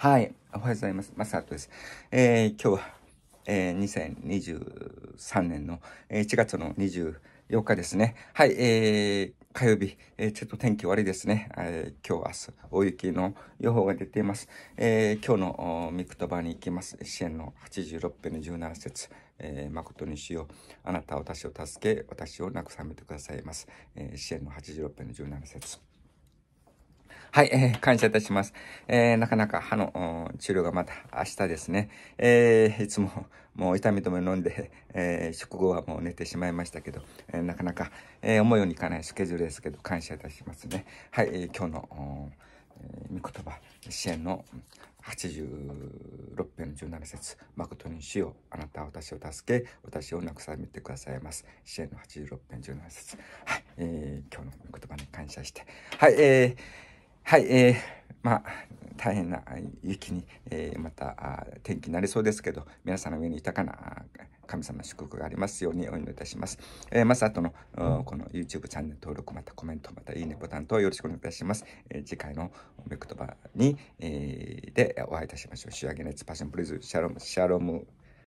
はい。おはようございます。マサトです。えー、今日は、えー、2023年の、えー、1月の24日ですね。はい、えー、火曜日、えー、ちょっと天気悪いですね。えー、今日、明日、大雪の予報が出ています。えー、今日のミクとばに行きます。支援の86編の17節えー、誠にしよう。あなたは私を助け、私を慰めてくださいます。えー、支援の86編の17節はい、えー、感謝いたします。えー、なかなか歯の治療がまた明日ですね。えー、いつももう痛み止め飲んで、えー、食後はもう寝てしまいましたけど、えー、なかなか、えー、思うようにいかないスケジュールですけど、感謝いたしますね。はい、えー、今日の、えー、御言葉、支援の86編17節誠に主よあなたは私を助け私を慰くさめてくださいます支援の86編17節はい、えー、今日の言葉に感謝してはい、えーはい、えー、まあ、大変な雪に、えー、また天気になりそうですけど、皆さんの上に豊かな神様の祝福がありますようにお祈りいたします。えー、まず後の、この YouTube チャンネル登録、またコメント、またいいねボタンとよろしくお願いいたします。えー、次回の目言葉に、えー、でお会いいたしましょう。仕上げ熱パッションプリズ、シャロム、シャロム、